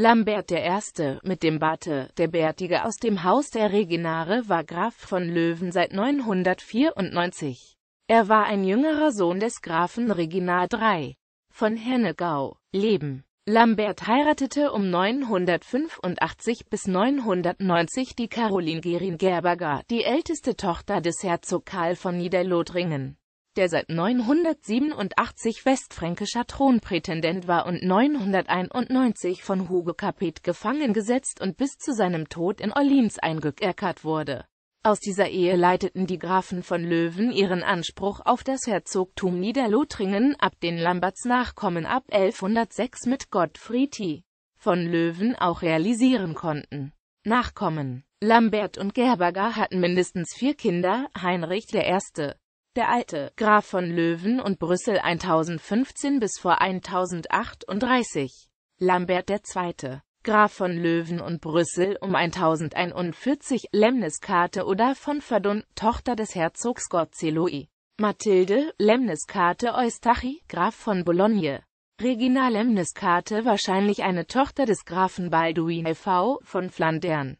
Lambert I. mit dem Bate, der Bärtige aus dem Haus der Reginare war Graf von Löwen seit 994. Er war ein jüngerer Sohn des Grafen Reginar III. von Hennegau. Leben Lambert heiratete um 985 bis 990 die Caroline Gerin Gerberger, die älteste Tochter des Herzog Karl von Niederlothringen der seit 987 westfränkischer Thronprätendent war und 991 von Hugo Capet gefangen gesetzt und bis zu seinem Tod in Orleans eingekerkert wurde. Aus dieser Ehe leiteten die Grafen von Löwen ihren Anspruch auf das Herzogtum Niederlothringen ab den Lamberts Nachkommen ab 1106 mit Gottfried von Löwen auch realisieren konnten. Nachkommen Lambert und Gerberger hatten mindestens vier Kinder, Heinrich I der alte Graf von Löwen und Brüssel 1015 bis vor 1038, Lambert II. Graf von Löwen und Brüssel um 1041, Lemniskate oder von Verdun, Tochter des Herzogs Gorzeloi. Mathilde, Lemniskate Eustachi, Graf von Boulogne. Regina Lemniskate wahrscheinlich eine Tochter des Grafen Balduin e.V. von Flandern.